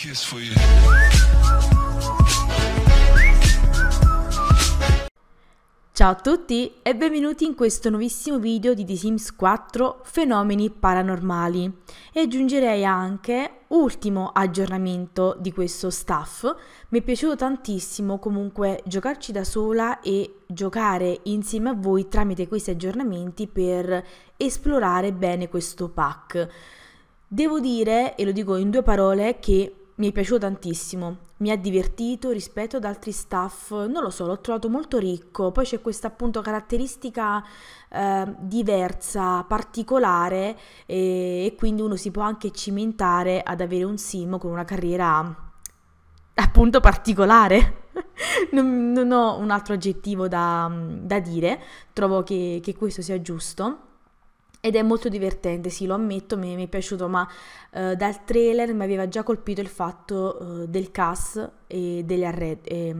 Kiss for you. Ciao a tutti e benvenuti in questo nuovissimo video di The Sims 4 Fenomeni Paranormali e aggiungerei anche ultimo aggiornamento di questo staff. Mi è piaciuto tantissimo comunque giocarci da sola e giocare insieme a voi tramite questi aggiornamenti per esplorare bene questo pack. Devo dire, e lo dico in due parole, che mi è piaciuto tantissimo, mi ha divertito rispetto ad altri staff, non lo so, l'ho trovato molto ricco, poi c'è questa appunto caratteristica eh, diversa, particolare e, e, quindi uno si può anche cimentare ad avere un sim con una carriera appunto particolare. non, non, ho un altro aggettivo da, da dire, trovo che, che questo sia giusto. Ed è molto divertente, sì, lo ammetto, mi, mi è piaciuto, ma eh, dal trailer mi aveva già colpito il fatto eh, del cast e degli arredi. Eh,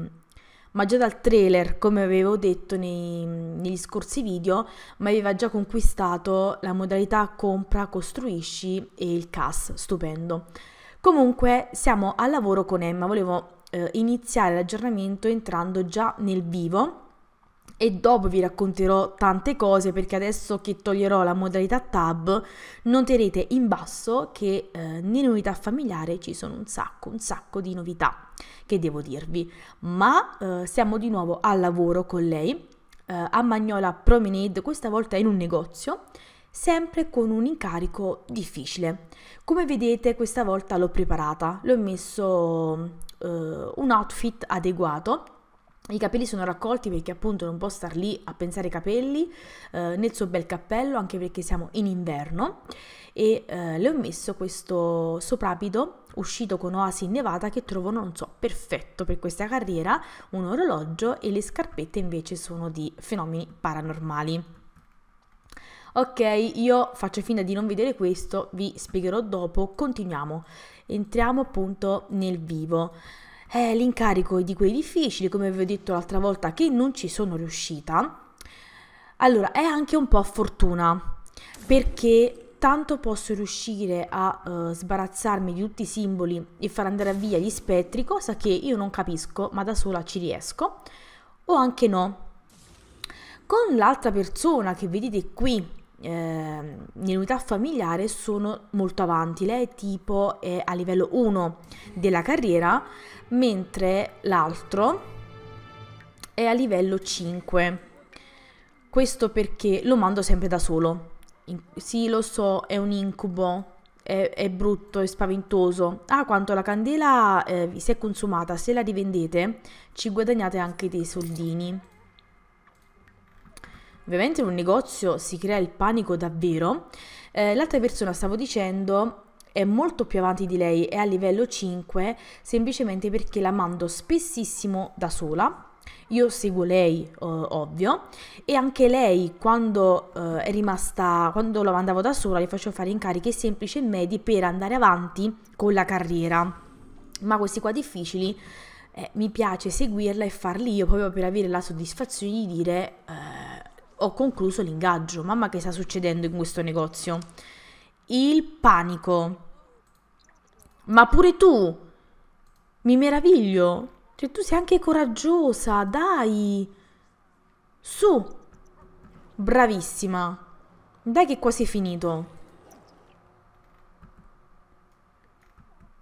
ma già dal trailer, come avevo detto nei, negli scorsi video, mi aveva già conquistato la modalità compra, costruisci e il cast, stupendo. Comunque siamo al lavoro con Emma, volevo eh, iniziare l'aggiornamento entrando già nel vivo e dopo vi racconterò tante cose perché adesso che toglierò la modalità tab noterete in basso che eh, nell'unità familiare ci sono un sacco, un sacco di novità che devo dirvi, ma eh, siamo di nuovo al lavoro con lei eh, a Magnola Promenade, questa volta in un negozio sempre con un incarico difficile. Come vedete questa volta l'ho preparata, l'ho messo eh, un outfit adeguato i capelli sono raccolti perché appunto non può star lì a pensare ai capelli eh, nel suo bel cappello, anche perché siamo in inverno e eh, le ho messo questo soprabito uscito con oasi in innevata che trovo non so perfetto per questa carriera, un orologio e le scarpette invece sono di fenomeni paranormali. Ok, io faccio finta di non vedere questo, vi spiegherò dopo, continuiamo. Entriamo appunto nel vivo eh, l'incarico è di quei difficili, come vi ho detto l'altra volta che non ci sono riuscita. Allora, è anche un po' fortuna, perché tanto posso riuscire a uh, sbarazzarmi di tutti i simboli e far andare via gli spettri, cosa che io non capisco, ma da sola ci riesco, o anche no. Con l'altra persona che vedete qui, eh, nell'unità familiare sono molto avanti, lei è tipo è a livello 1 della carriera, mentre l'altro è a livello 5. Questo perché lo mando sempre da solo. In sì, lo so, è un incubo, è, è brutto, è spaventoso. Ah, quanto la candela eh, vi si è consumata, se la rivendete ci guadagnate anche dei soldini ovviamente in un negozio si crea il panico davvero, eh, l'altra persona, stavo dicendo, è molto più avanti di lei, è a livello 5, semplicemente perché la mando spessissimo da sola. Io seguo lei, eh, ovvio, e anche lei quando eh, è rimasta, quando la mandavo da sola, le faccio fare incarichi semplici e medi per andare avanti con la carriera. Ma questi qua difficili eh, mi piace seguirla e farli io proprio per avere la soddisfazione di dire eh, ho concluso l'ingaggio. Mamma che sta succedendo in questo negozio? Il panico. Ma pure tu! Mi meraviglio! Cioè tu sei anche coraggiosa, dai! Su! Bravissima! Dai che è quasi finito.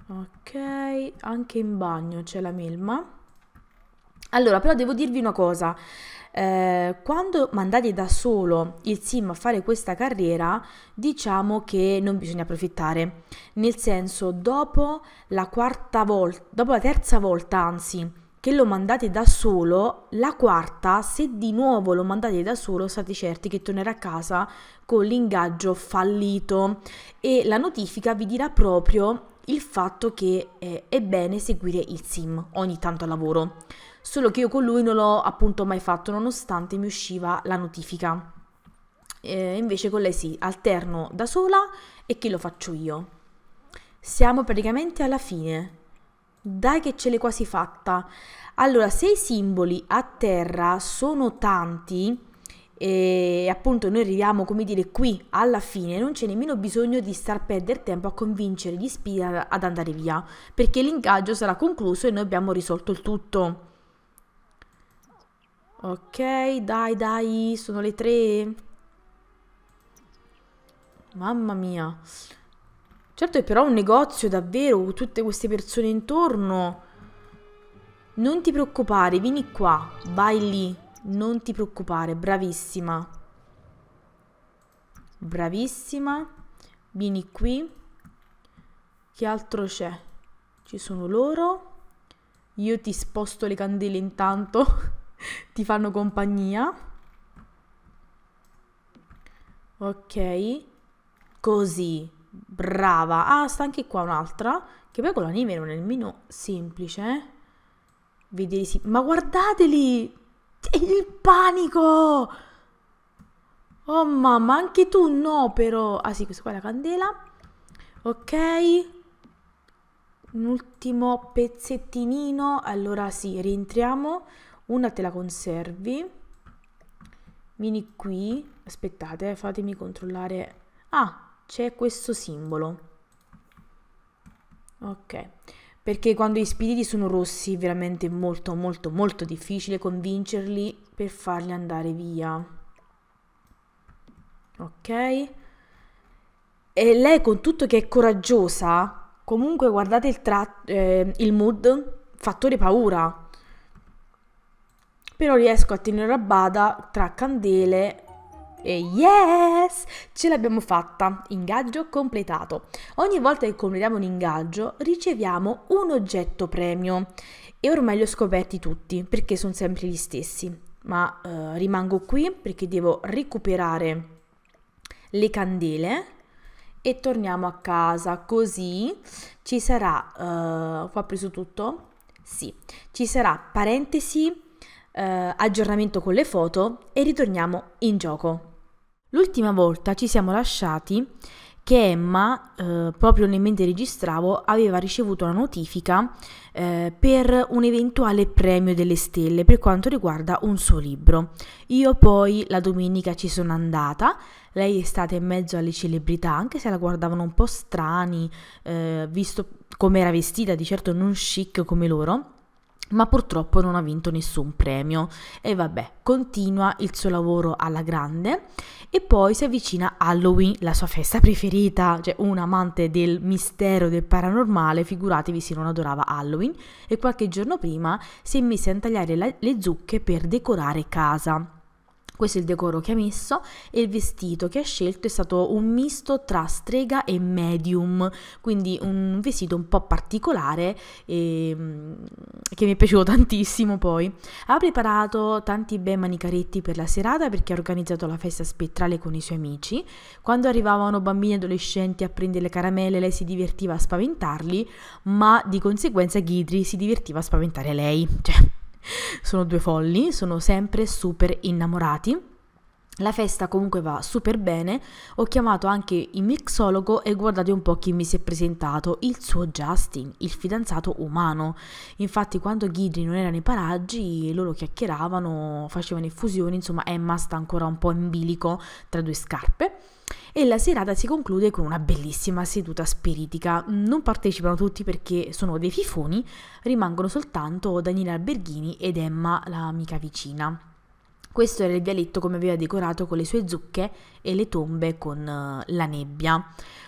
Ok, anche in bagno c'è la melma. Allora, però devo dirvi una cosa. Eh, quando mandate da solo il sim a fare questa carriera, diciamo che non bisogna approfittare. Nel senso, dopo la quarta volta, dopo la terza volta, anzi, che lo mandate da solo, la quarta, se di nuovo lo mandate da solo, state certi che tornerà a casa con l'ingaggio fallito e la notifica vi dirà proprio il fatto che eh, è bene seguire il sim ogni tanto al lavoro solo che io con lui non l'ho appunto mai fatto nonostante mi usciva la notifica. Eh, invece con lei sì, alterno da sola e chi lo faccio io. Siamo praticamente alla fine. Dai che ce l'hai quasi fatta. Allora, se i simboli a terra sono tanti, e appunto noi arriviamo come dire qui alla fine non c'è nemmeno bisogno di star perdere tempo a convincere gli spia ad andare via perché l'ingaggio sarà concluso e noi abbiamo risolto il tutto Ok, dai, dai, sono le tre. Mamma mia. Certo è però un negozio, davvero, tutte queste persone intorno. Non ti preoccupare, vieni qua, vai lì. Non ti preoccupare, bravissima. Bravissima. Vieni qui. Che altro c'è? Ci sono loro. Io ti sposto le candele intanto. ti fanno compagnia. Ok, così, brava. Ah, sta anche qua un'altra, che poi con l'anime non è nemmeno semplice. Eh. Vedere sì, ma guardateli! Il panico! Oh mamma, anche tu no però. Ah sì, questa qua è la candela. Ok. Un ultimo pezzettinino. Allora sì, rientriamo una te la conservi, vieni qui, aspettate, fatemi controllare, ah, c'è questo simbolo, ok, perché quando gli spiriti sono rossi è veramente molto molto molto difficile convincerli per farli andare via, ok? E lei con tutto che è coraggiosa, comunque guardate il, tra- eh, il mood, fattore paura però riesco a tenere a bada tra candele e yes! Ce l'abbiamo fatta! Ingaggio completato. Ogni volta che completiamo un ingaggio riceviamo un oggetto premio e ormai li ho scoperti tutti perché sono sempre gli stessi. Ma eh, rimango qui perché devo recuperare le candele e torniamo a casa così ci sarà... Eh, qua ho preso tutto? Sì, ci sarà parentesi eh, aggiornamento con le foto e ritorniamo in gioco. L'ultima volta ci siamo lasciati che Emma, eh, proprio nel mentre registravo, aveva ricevuto una notifica eh, per un eventuale premio delle stelle per quanto riguarda un suo libro. Io poi la domenica ci sono andata, lei è stata in mezzo alle celebrità, anche se la guardavano un po' strani, eh, visto come era vestita, di certo non chic come loro ma purtroppo non ha vinto nessun premio e vabbè, continua il suo lavoro alla grande e poi si avvicina Halloween, la sua festa preferita, cioè un amante del mistero del paranormale, figuratevi se non adorava Halloween e qualche giorno prima si è messa a intagliare le zucche per decorare casa. Questo è il decoro che ha messo e il vestito che ha scelto è stato un misto tra strega e medium, quindi un vestito un po' particolare e, ehm, che mi è piaciuto tantissimo poi. Ha preparato tanti bei manicaretti per la serata perché ha organizzato la festa spettrale con i suoi amici. Quando arrivavano bambini e adolescenti a prendere le caramelle lei si divertiva a spaventarli, ma di conseguenza Ghidri si divertiva a spaventare lei. Cioè, sono due folli, sono sempre super innamorati la festa comunque va super bene, ho chiamato anche il mixologo e guardate un po' chi mi si è presentato, il suo Justin, il fidanzato umano. Infatti quando Ghidri non era nei paraggi loro chiacchieravano, facevano effusioni, insomma Emma sta ancora un po' in bilico tra due scarpe e la serata si conclude con una bellissima seduta spiritica. Non partecipano tutti perché sono dei fifoni, rimangono soltanto Daniela Alberghini ed Emma, l'amica vicina. Questo era il vialetto come aveva decorato con le sue zucche e le tombe con eh, la nebbia.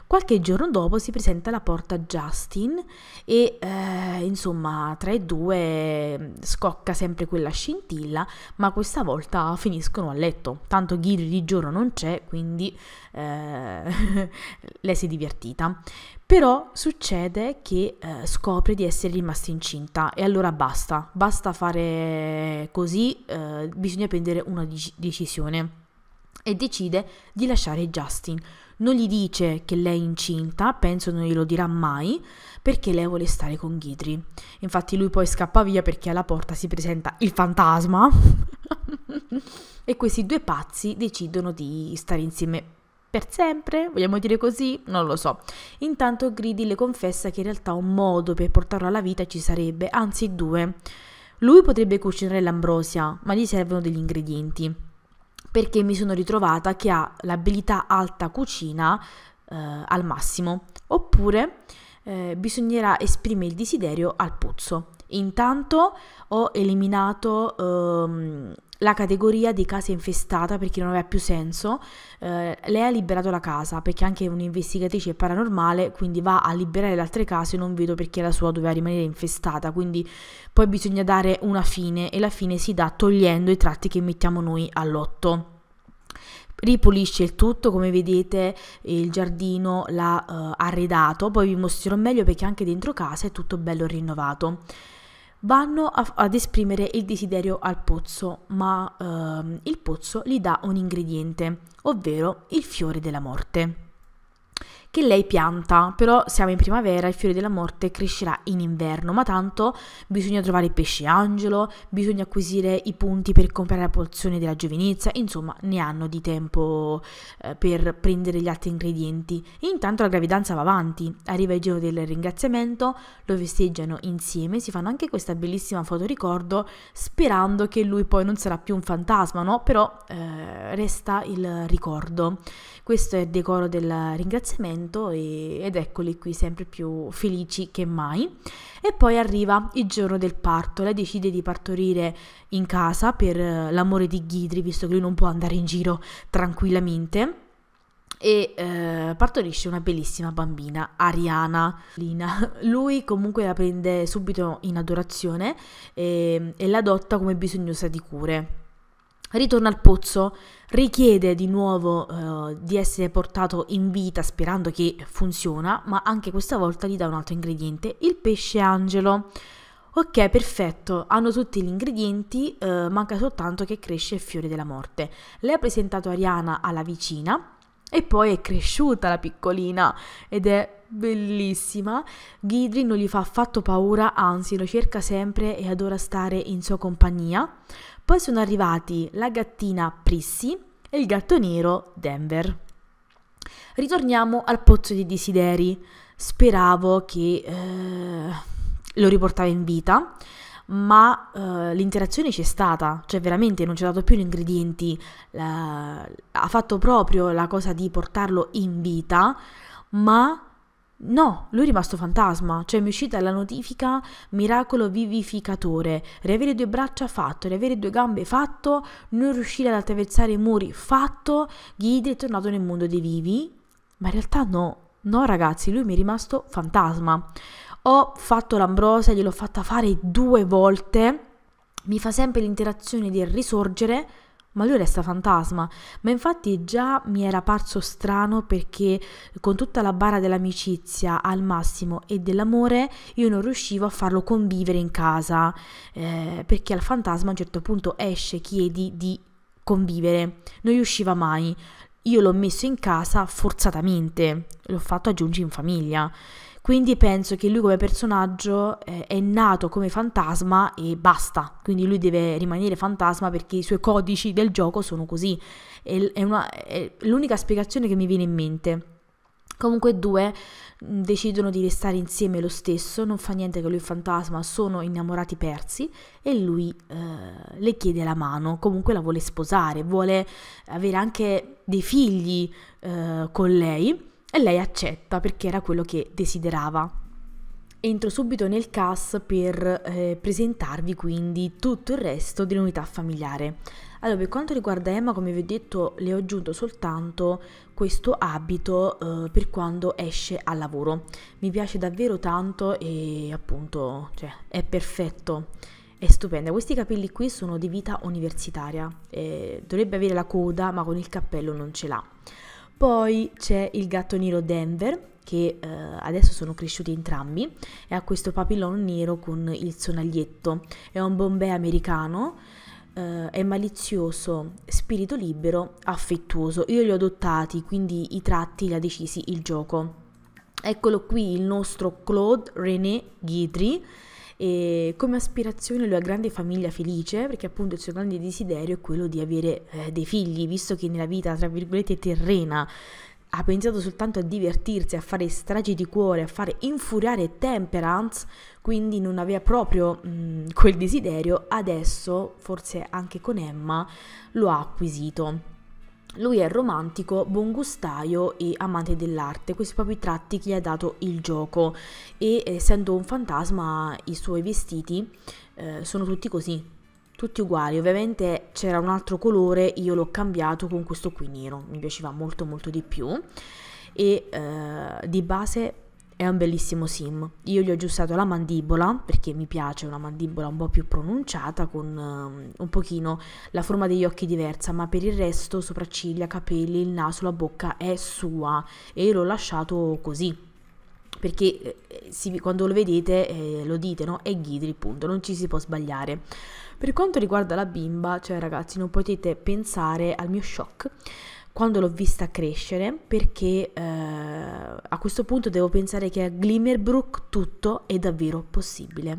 Qualche giorno dopo si presenta alla porta Justin e eh, insomma tra i due mm, scocca sempre quella scintilla, ma questa volta finiscono a letto. Tanto Ghiri di giorno non c'è, quindi eh, lei si è divertita. Però succede che eh, scopre di essere rimasta incinta e allora basta, basta fare così, eh, bisogna prendere una decisione e decide di lasciare Justin. Non gli dice che lei è incinta, penso non glielo dirà mai, perché lei vuole stare con Ghidri. Infatti lui poi scappa via perché alla porta si presenta il fantasma e questi due pazzi decidono di stare insieme per sempre? Vogliamo dire così? Non lo so. Intanto Gridi le confessa che in realtà un modo per portarlo alla vita ci sarebbe, anzi due. Lui potrebbe cucinare l'ambrosia, ma gli servono degli ingredienti. Perché mi sono ritrovata che ha l'abilità alta cucina eh, al massimo. Oppure eh, bisognerà esprimere il desiderio al puzzo. Intanto ho eliminato... Ehm, la categoria di casa infestata perché non aveva più senso. Eh, lei ha liberato la casa perché anche un'investigatrice è paranormale, quindi va a liberare le altre case. Non vedo perché la sua doveva rimanere infestata. Quindi poi bisogna dare una fine e la fine si dà togliendo i tratti che mettiamo noi all'otto ripulisce il tutto come vedete il giardino l'ha uh, arredato poi vi mostrerò meglio perché anche dentro casa è tutto bello rinnovato vanno a, ad esprimere il desiderio al pozzo, ma ehm, il pozzo gli dà un ingrediente, ovvero il fiore della morte che lei pianta, però siamo in primavera, il fiore della morte crescerà in inverno, ma tanto bisogna trovare il pesce angelo, bisogna acquisire i punti per comprare la porzione della giovinezza, insomma ne hanno di tempo eh, per prendere gli altri ingredienti. E intanto la gravidanza va avanti, arriva il giorno del ringraziamento, lo festeggiano insieme, si fanno anche questa bellissima foto ricordo sperando che lui poi non sarà più un fantasma, no? Però eh, resta il ricordo. Questo è il decoro del ringraziamento momento e, ed eccoli qui sempre più felici che mai. E poi arriva il giorno del parto, lei decide di partorire in casa per eh, l'amore di Ghidri, visto che lui non può andare in giro tranquillamente e eh, partorisce una bellissima bambina, Ariana. Lina. Lui comunque la prende subito in adorazione ehm, e, e l'adotta come bisognosa di cure ritorna al pozzo, richiede di nuovo eh, di essere portato in vita sperando che funziona, ma anche questa volta gli dà un altro ingrediente, il pesce angelo. Ok, perfetto, hanno tutti gli ingredienti, eh, manca soltanto che cresce il fiore della morte. Lei ha presentato Ariana alla vicina e poi è cresciuta la piccolina ed è bellissima. Ghidri non gli fa affatto paura, anzi lo cerca sempre e adora stare in sua compagnia. Poi sono arrivati la gattina Prissy e il gatto nero Denver. Ritorniamo al pozzo di desideri. Speravo che eh, lo riportava in vita, ma eh, l'interazione c'è stata, cioè veramente non ci ha dato più gli ingredienti, la, ha fatto proprio la cosa di portarlo in vita, ma No, lui è rimasto fantasma, cioè mi è uscita la notifica miracolo vivificatore, riavere due braccia fatto, riavere due gambe fatto, non riuscire ad attraversare i muri fatto, Ghidra è tornato nel mondo dei vivi, ma in realtà no, no ragazzi, lui mi è rimasto fantasma. Ho fatto l'ambrosia, gliel'ho fatta fare due volte, mi fa sempre l'interazione del risorgere, ma lui resta fantasma. Ma infatti già mi era parso strano perché con tutta la bara dell'amicizia al massimo e dell'amore io non riuscivo a farlo convivere in casa, eh, perché al fantasma a un certo punto esce, chiedi di convivere, non riusciva mai. Io l'ho messo in casa forzatamente, l'ho fatto aggiungere in famiglia. Quindi penso che lui come personaggio eh, è nato come fantasma e basta. Quindi lui deve rimanere fantasma perché i suoi codici del gioco sono così. è, è, una, è l'unica spiegazione che mi viene in mente. Comunque due mm, decidono di restare insieme lo stesso, non fa niente che lui è fantasma, sono innamorati persi e lui eh, le chiede la mano, comunque la vuole sposare, vuole avere anche dei figli eh, con lei e lei accetta perché era quello che desiderava. Entro subito nel CAS per eh, presentarvi quindi tutto il resto dell'unità familiare. Allora, per quanto riguarda Emma, come vi ho detto, le ho aggiunto soltanto questo abito eh, per quando esce al lavoro. Mi piace davvero tanto e appunto cioè, è perfetto, è stupenda. Questi capelli qui sono di vita universitaria, eh, dovrebbe avere la coda ma con il cappello non ce l'ha. Poi c'è il gatto nero Denver, che eh, adesso sono cresciuti entrambi, e ha questo papillon nero con il sonaglietto. È un bombè americano, eh, è malizioso, spirito libero, affettuoso. Io li ho adottati, quindi i tratti li ha decisi il gioco. Eccolo qui il nostro Claude René Guidry e come aspirazione lui ha grande famiglia felice perché appunto il suo grande desiderio è quello di avere eh, dei figli, visto che nella vita tra virgolette terrena ha pensato soltanto a divertirsi, a fare stragi di cuore, a fare infuriare Temperance, quindi non aveva proprio mh, mm, quel desiderio, adesso forse anche con Emma lo ha acquisito. Lui è romantico, buongustaio e amante dell'arte, questi proprio i tratti che gli ha dato il gioco e eh, essendo un fantasma i suoi vestiti eh, sono tutti così, tutti uguali, ovviamente c'era un altro colore, io l'ho cambiato con questo qui nero, mi piaceva molto molto di più e eh, di base è un bellissimo sim. Io gli ho aggiustato la mandibola perché mi piace una mandibola un po' più pronunciata con um, un pochino la forma degli occhi diversa, ma per il resto sopracciglia, capelli, il naso, la bocca è sua e l'ho lasciato così. Perché eh, si, quando lo vedete eh, lo dite, no? È Ghidri, punto, non ci si può sbagliare. Per quanto riguarda la bimba, cioè ragazzi, non potete pensare al mio shock quando l'ho vista crescere perché eh, a questo punto devo pensare che a Glimmerbrook tutto è davvero possibile.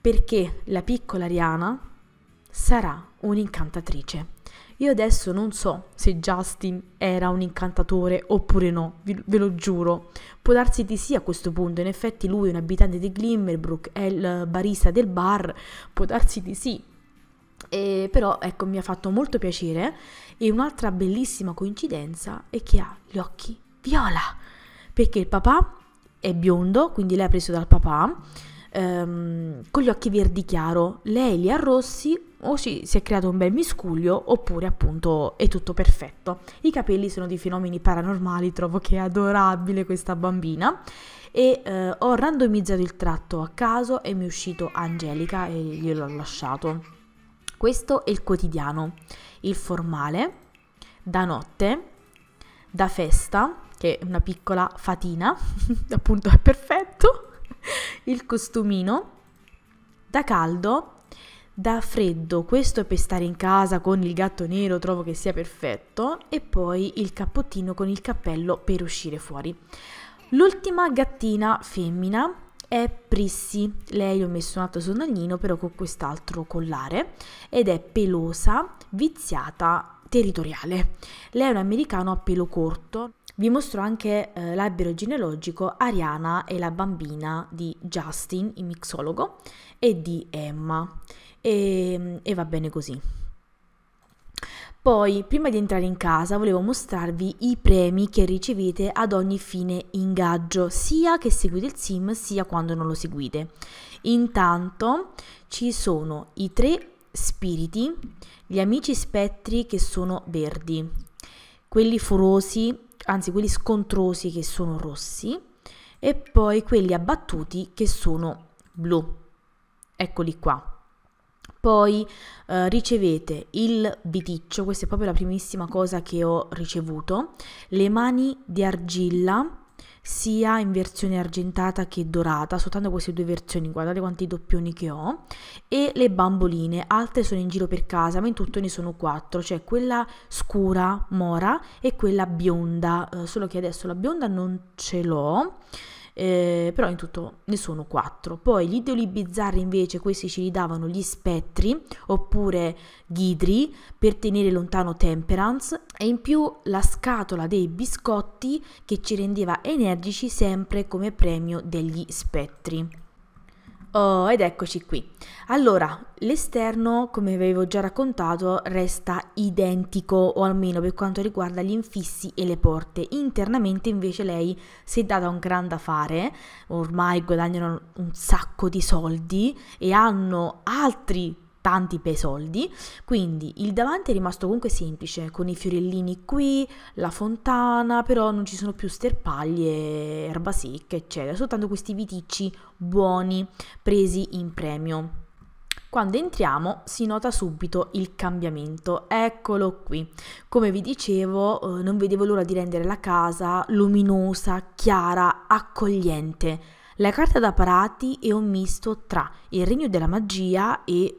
Perché la piccola Ariana sarà un'incantatrice. Io adesso non so se Justin era un incantatore oppure no, ve lo giuro. Può darsi di sì a questo punto, in effetti lui è un abitante di Glimmerbrook, è il barista del bar, può darsi di sì, e però ecco mi ha fatto molto piacere e un'altra bellissima coincidenza è che ha gli occhi viola perché il papà è biondo quindi lei ha preso dal papà ehm, con gli occhi verdi chiaro lei li ha rossi o si, si è creato un bel miscuglio oppure appunto è tutto perfetto i capelli sono dei fenomeni paranormali trovo che è adorabile questa bambina e eh, ho randomizzato il tratto a caso e mi è uscito Angelica e gliel'ho lasciato questo è il quotidiano. Il formale, da notte, da festa, che è una piccola fatina, appunto è perfetto, il costumino, da caldo, da freddo, questo è per stare in casa con il gatto nero, trovo che sia perfetto, e poi il cappottino con il cappello per uscire fuori. L'ultima gattina femmina è Prissi, lei ho messo un altro sonnellino però con quest'altro collare ed è pelosa, viziata, territoriale. Lei è un americano a pelo corto. Vi mostro anche eh, l'albero genealogico Ariana è la bambina di Justin, il mixologo, e di Emma. e, ehm, e va bene così. Poi, prima di entrare in casa, volevo mostrarvi i premi che ricevete ad ogni fine ingaggio, sia che seguite il sim, sia quando non lo seguite. Intanto ci sono i tre spiriti, gli amici spettri che sono verdi, quelli forosi, anzi quelli scontrosi che sono rossi, e poi quelli abbattuti che sono blu. Eccoli qua. Poi eh, ricevete il viticcio, questa è proprio la primissima cosa che ho ricevuto, le mani di argilla sia in versione argentata che dorata, soltanto queste due versioni, guardate quanti doppioni che ho, e le bamboline, altre sono in giro per casa, ma in tutto ne sono quattro, cioè quella scura, mora, e quella bionda, eh, solo che adesso la bionda non ce l'ho, eh, però in tutto ne sono quattro. Poi gli idoli bizzarri invece questi ci li davano gli spettri oppure ghidri per tenere lontano Temperance e in più la scatola dei biscotti che ci rendeva energici sempre come premio degli spettri. Oh, ed eccoci qui. Allora, l'esterno, come avevo già raccontato, resta identico, o almeno per quanto riguarda gli infissi e le porte. Internamente invece lei si è data un gran da fare, ormai guadagnano un sacco di soldi e hanno altri tanti bei soldi, quindi il davanti è rimasto comunque semplice, con i fiorellini qui, la fontana, però non ci sono più sterpaglie, erba secca, eccetera, soltanto questi viticci buoni presi in premio. Quando entriamo si nota subito il cambiamento, eccolo qui. Come vi dicevo, eh, non vedevo l'ora di rendere la casa luminosa, chiara, accogliente la carta da parati è un misto tra il regno della magia e eh,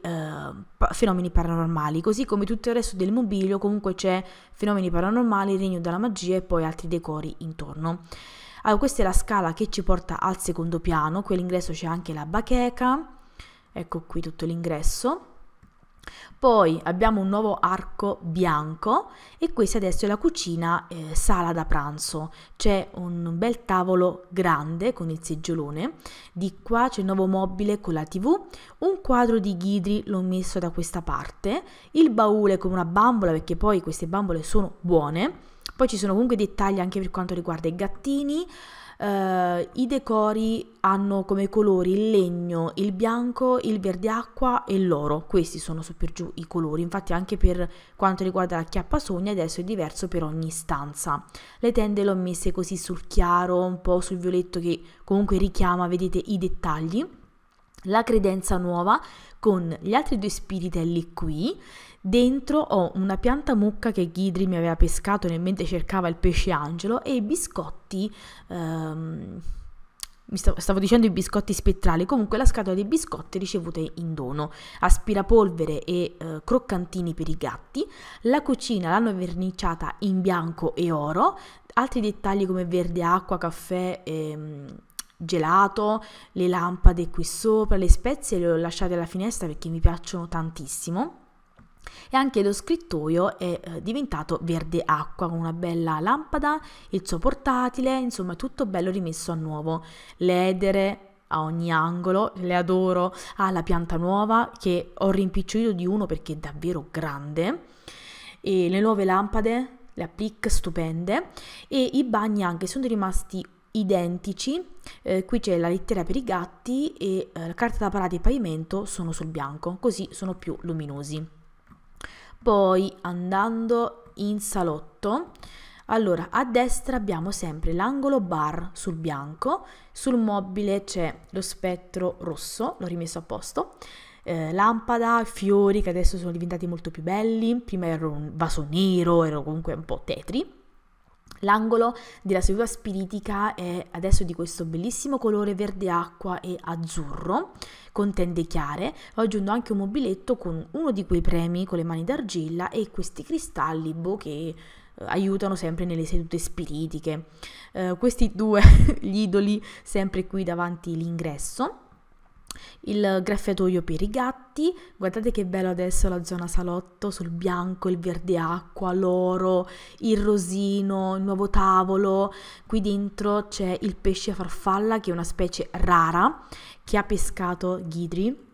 fenomeni paranormali, così come tutto il resto del mobilio comunque c'è fenomeni paranormali, regno della magia e poi altri decori intorno. Allora, questa è la scala che ci porta al secondo piano, qui all'ingresso c'è anche la bacheca, ecco qui tutto l'ingresso poi abbiamo un nuovo arco bianco e questa adesso è la cucina eh, sala da pranzo. C'è un bel tavolo grande con il seggiolone, di qua c'è il nuovo mobile con la tv, un quadro di ghidri l'ho messo da questa parte, il baule con una bambola perché poi queste bambole sono buone, poi ci sono comunque dettagli anche per quanto riguarda i gattini. Uh, I decori hanno come colori il legno, il bianco, il verde acqua e l'oro. Questi sono su per giù i colori. Infatti, anche per quanto riguarda la chiappa sogna, adesso è diverso per ogni stanza. Le tende le ho messe così sul chiaro, un po' sul violetto, che comunque richiama, vedete, i dettagli la credenza nuova con gli altri due spiritelli qui Dentro ho una pianta mucca che Ghidri mi aveva pescato nel mentre cercava il pesce angelo e i biscotti... Ehm, Stavo, stavo, dicendo i biscotti spettrali, comunque la scatola dei biscotti ricevute in dono, aspirapolvere e eh, croccantini per i gatti, la cucina l'hanno verniciata in bianco e oro, altri dettagli come verde acqua, caffè, ehm, gelato, le lampade qui sopra, le spezie le ho lasciate alla finestra perché mi piacciono tantissimo e anche lo scrittoio è eh, diventato verde acqua con una bella lampada, il suo portatile, insomma tutto bello rimesso a nuovo, l'edere a ogni angolo, le adoro, ha la pianta nuova che ho rimpicciolito di uno perché è davvero grande e le nuove lampade, le applique stupende e i bagni anche sono rimasti identici, eh, qui c'è la lettera per i gatti e eh, la carta da parati e il pavimento sono sul bianco, così sono più luminosi. Poi andando in salotto, allora a destra abbiamo sempre l'angolo bar sul bianco, sul mobile c'è lo spettro rosso, l'ho rimesso a posto, eh, lampada, fiori che adesso sono diventati molto più belli, prima ero un vaso nero, ero comunque un po' tetri. L'angolo della seduta spiritica è adesso di questo bellissimo colore verde acqua e azzurro con tende chiare. Ho aggiunto anche un mobiletto con uno di quei premi con le mani d'argilla e questi cristalli boh, che eh, aiutano sempre nelle sedute spiritiche. Eh, questi due gli idoli sempre qui davanti l'ingresso il graffiatoio per i gatti, guardate che bello adesso la zona salotto sul bianco, il verde acqua, l'oro, il rosino, il nuovo tavolo, qui dentro c'è il pesce farfalla che è una specie rara che ha pescato Ghidri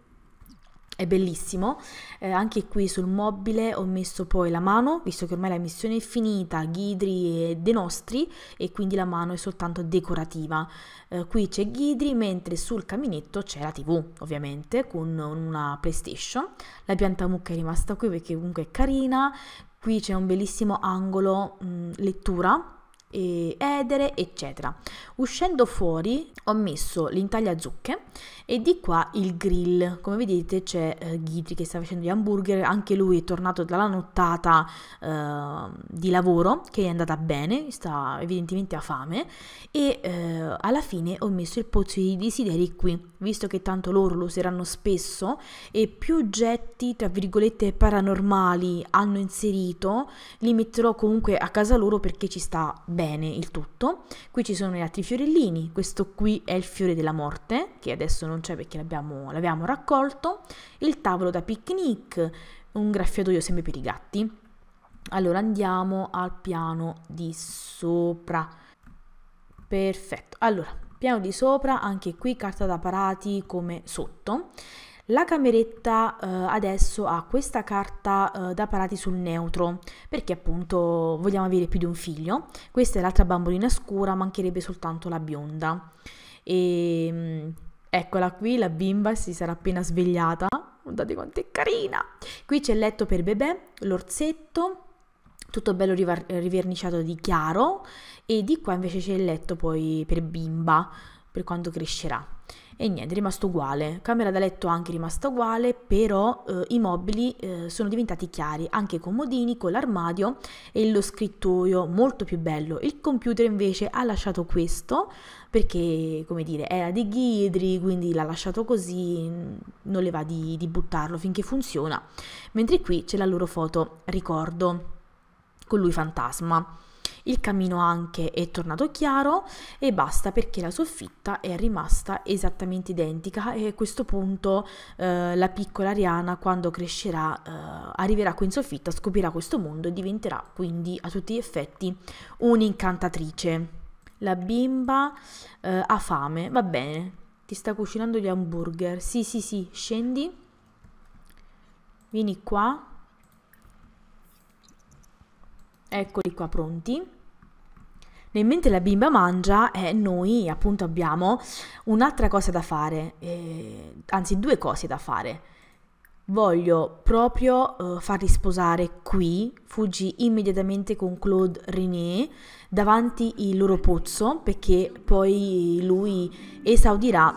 è bellissimo. Eh, anche qui sul mobile ho messo poi la mano, visto che ormai la missione è finita, Ghidri e De Nostri, e quindi la mano è soltanto decorativa. Eh, qui c'è Ghidri, mentre sul caminetto c'è la TV, ovviamente, con una PlayStation. La pianta mucca è rimasta qui perché comunque è carina. Qui c'è un bellissimo angolo mh, mm, lettura edere, eccetera. Uscendo fuori ho messo l'intaglia zucche e di qua il grill. Come vedete c'è eh, Ghitri che sta facendo gli hamburger, anche lui è tornato dalla nottata eh, di lavoro che è andata bene, sta evidentemente a fame e eh, alla fine ho messo il pozzo di desideri qui, visto che tanto loro lo useranno spesso e più oggetti tra virgolette paranormali hanno inserito, li metterò comunque a casa loro perché ci sta bene bene il tutto. Qui ci sono gli altri fiorellini, questo qui è il fiore della morte, che adesso non c'è perché l'abbiamo, l'abbiamo raccolto, il tavolo da picnic, un graffiatoio sempre per i gatti. Allora andiamo al piano di sopra. Perfetto, allora piano di sopra, anche qui carta da parati come sotto. La cameretta eh, adesso ha questa carta eh, da parati sul neutro perché appunto vogliamo avere più di un figlio. Questa è l'altra bambolina scura, mancherebbe soltanto la bionda. E, ehm, eccola qui, la bimba si sarà appena svegliata. Guardate quanto è carina! Qui c'è il letto per bebè, l'orzetto, tutto bello river riverniciato di chiaro e di qua invece c'è il letto poi per bimba per quando crescerà e niente, è rimasto uguale. Camera da letto anche rimasta uguale, però eh, i mobili eh, sono diventati chiari, anche i comodini, con l'armadio e lo scrittoio, molto più bello. Il computer invece ha lasciato questo, perché, come dire, era di ghidri, quindi l'ha lasciato così, mm, non le va di, di buttarlo finché funziona. Mentre qui c'è la loro foto ricordo, con lui fantasma il camino anche è tornato chiaro e basta perché la soffitta è rimasta esattamente identica e a questo punto eh, la piccola Ariana quando crescerà eh, arriverà qui in soffitta, scoprirà questo mondo e diventerà quindi a tutti gli effetti un'incantatrice. La bimba eh, ha fame, va bene, ti sta cucinando gli hamburger, sì sì sì, scendi, vieni qua eccoli qua pronti. Nel mentre la bimba mangia, eh, noi appunto abbiamo un'altra cosa da fare, eh, anzi due cose da fare. Voglio proprio eh, farli sposare qui, fuggi immediatamente con Claude René davanti il loro pozzo perché poi lui esaudirà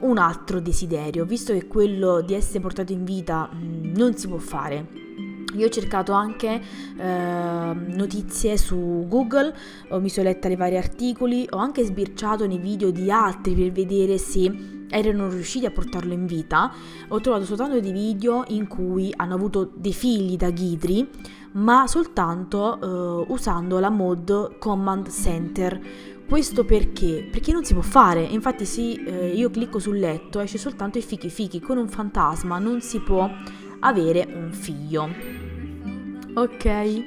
un altro desiderio, visto che quello di essere portato in vita mh, mm, non si può fare. Io ho cercato anche eh, notizie su Google, mi sono letta le vari articoli, ho anche sbirciato nei video di altri per vedere se erano riusciti a portarlo in vita. Ho trovato soltanto dei video in cui hanno avuto dei figli da Ghidri, ma soltanto eh, usando la mod Command Center. Questo perché? Perché non si può fare. Infatti, se eh, io clicco sul letto, esce soltanto i fichi fichi con un fantasma, non si può avere un figlio. Ok.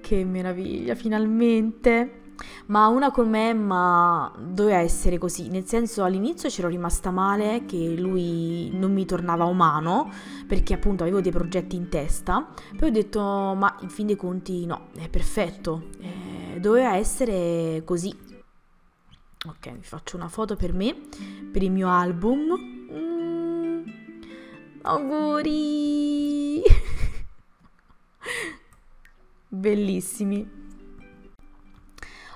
Che meraviglia, finalmente. Ma una come Emma doveva essere così, nel senso all'inizio c'ero rimasta male che lui non mi tornava umano, perché appunto avevo dei progetti in testa, poi ho detto ma in fin dei conti no, è perfetto, eh, doveva essere così. Ok, vi faccio una foto per me, per il mio album. Auguri! Bellissimi.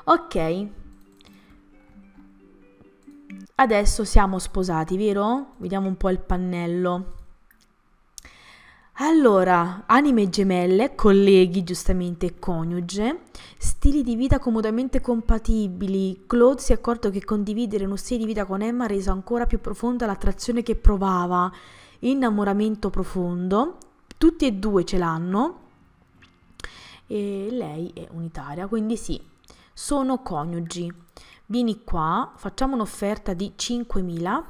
Ok. Adesso siamo sposati, vero? Vediamo un po' il pannello. Allora, anime gemelle, colleghi giustamente coniuge, stili di vita comodamente compatibili. Claude si è accorto che condividere uno stile di vita con Emma ha reso ancora più profonda l'attrazione che provava innamoramento profondo, tutti e due ce l'hanno e lei è unitaria, quindi sì, sono coniugi. Vieni qua, facciamo un'offerta di 5.000.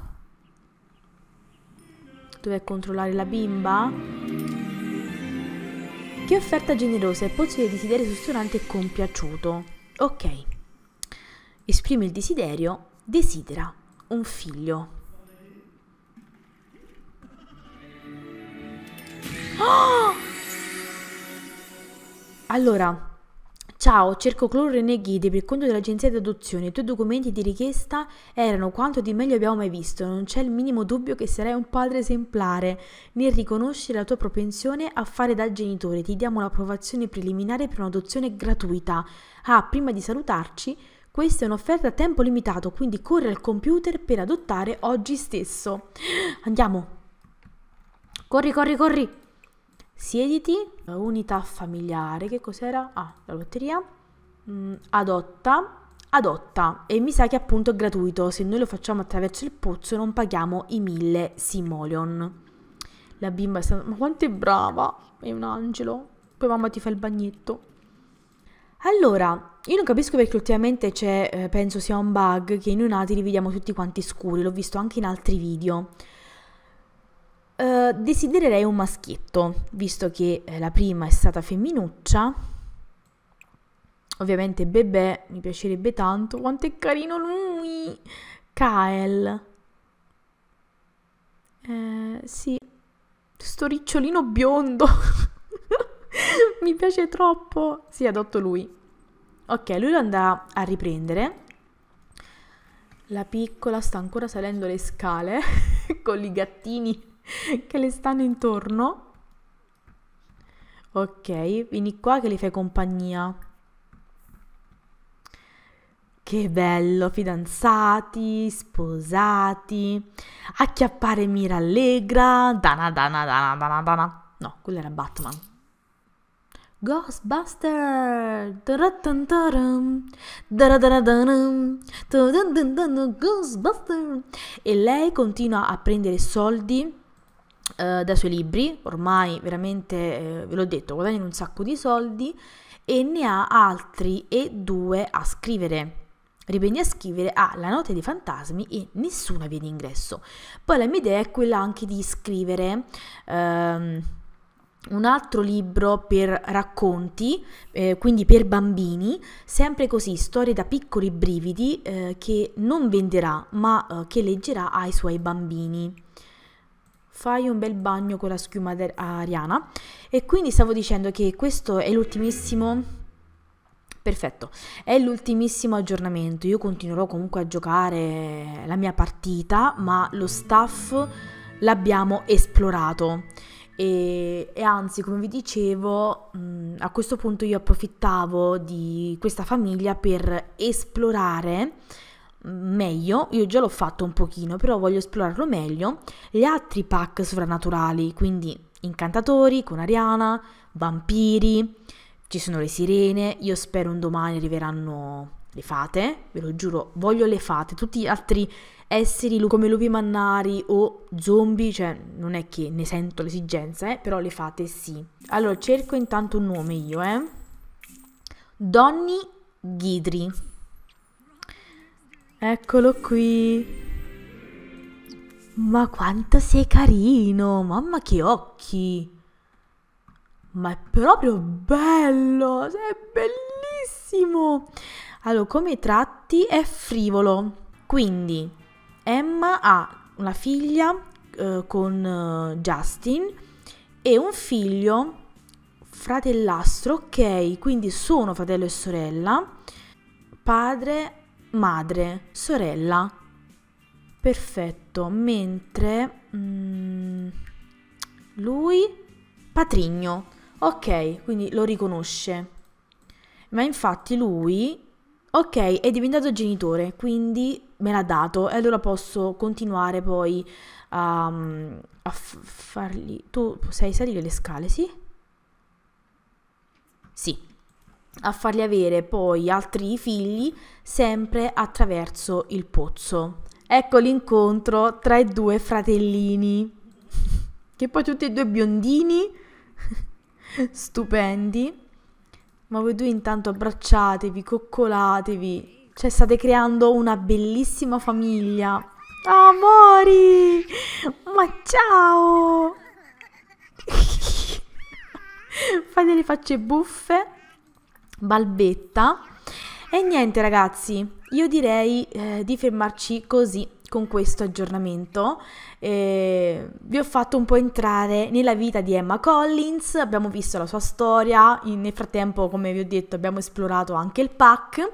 Dov'è controllare la bimba? Che offerta generosa è possibile desiderio sussurrante e compiaciuto. Ok, esprime il desiderio, desidera un figlio. Ah! Allora, Ciao, cerco Cloro Reneghidi per conto dell'agenzia di adozione. I tuoi documenti di richiesta erano quanto di meglio abbiamo mai visto. Non c'è il minimo dubbio che sarai un padre esemplare nel riconoscere la tua propensione a fare da genitore. Ti diamo l'approvazione preliminare per un'adozione gratuita. Ah, prima di salutarci, questa è un'offerta a tempo limitato, quindi corri al computer per adottare oggi stesso. Andiamo. Corri, corri, corri. Siediti, unità familiare, che cos'era? Ah, la lotteria. Mm, adotta, adotta e mi sa che appunto è gratuito, se noi lo facciamo attraverso il pozzo non paghiamo i mille simoleon. La bimba è stata, ma quanto è brava, è un angelo, poi mamma ti fa il bagnetto. Allora, io non capisco perché ultimamente c'è, eh, penso sia un bug, che i neonati li vediamo tutti quanti scuri, l'ho visto anche in altri video. Eh, desidererei un maschietto, visto che eh, la prima è stata femminuccia. Ovviamente Bebè mi piacerebbe tanto. Quanto è carino lui! Kael. Eh, sì. Sto ricciolino biondo. mi piace troppo. Sì, adotto lui. Ok, lui lo andrà a riprendere. La piccola sta ancora salendo le scale con i gattini che le stanno intorno. Ok, vieni qua che li fai compagnia. Che bello, fidanzati, sposati, acchiappare mira allegra, dana dana dana dana dana. No, quello era Batman. Ghostbuster! E lei continua a prendere soldi eh, dai suoi libri, ormai veramente, eh, ve l'ho detto, guadagnano un sacco di soldi e ne ha altri e due a scrivere. Riprendi a scrivere ah, La notte dei fantasmi e Nessuna via d'ingresso. Poi la mia idea è quella anche di scrivere ehm, un altro libro per racconti, eh, quindi per bambini, sempre così, storie da piccoli brividi eh, che non venderà ma eh, che leggerà ai suoi bambini fai un bel bagno con la schiuma ariana. E quindi stavo dicendo che questo è l'ultimissimo Perfetto, è l'ultimissimo aggiornamento, io continuerò comunque a giocare la mia partita, ma lo staff l'abbiamo esplorato e, e, anzi, come vi dicevo, a questo punto io approfittavo di questa famiglia per esplorare meglio, io già l'ho fatto un pochino, però voglio esplorarlo meglio, gli altri pack sovrannaturali, quindi incantatori con Ariana, vampiri, ci sono le sirene, io spero un domani arriveranno le fate, ve lo giuro, voglio le fate, tutti gli altri esseri come lupi mannari o zombie, cioè non è che ne sento l'esigenza, eh, però le fate sì. Allora, cerco intanto un nome io, eh. Donny Ghidri. Eccolo qui. Ma quanto sei carino, mamma che occhi. Ma è proprio bello, è bellissimo. Allora, come tratti è frivolo. Quindi Emma ha una figlia eh, con eh, Justin e un figlio fratellastro, ok, quindi sono fratello e sorella. Padre madre, sorella. Perfetto, mentre mm, lui patrigno. Ok, quindi lo riconosce. Ma infatti lui ok, è diventato genitore, quindi me l'ha dato e allora posso continuare poi um, a mm, fargli... Tu sai salire le scale, sì? Sì, a fargli avere poi altri figli sempre attraverso il pozzo. Ecco l'incontro tra i due fratellini, che poi tutti e due biondini, stupendi, ma voi due intanto abbracciatevi, coccolatevi, cioè state creando una bellissima famiglia. Ah, amori! Ma ciao! Fate le facce buffe balbetta. E niente ragazzi, io direi eh, di fermarci così con questo aggiornamento. Eh, vi ho fatto un po' entrare nella vita di Emma Collins, abbiamo visto la sua storia, nel frattempo come vi ho detto abbiamo esplorato anche il pack.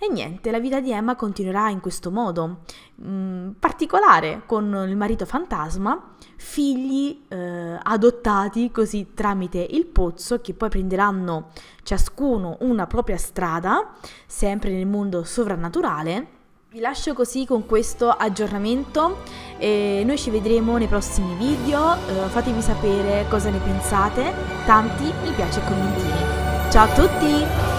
E niente, la vita di Emma continuerà in questo modo, mh, mm, particolare, con il marito fantasma, figli eh, adottati così tramite il pozzo, che poi prenderanno ciascuno una propria strada, sempre nel mondo sovrannaturale. Vi lascio così con questo aggiornamento e noi ci vedremo nei prossimi video, eh, fatemi sapere cosa ne pensate, tanti mi piace e commentini. Ciao a tutti!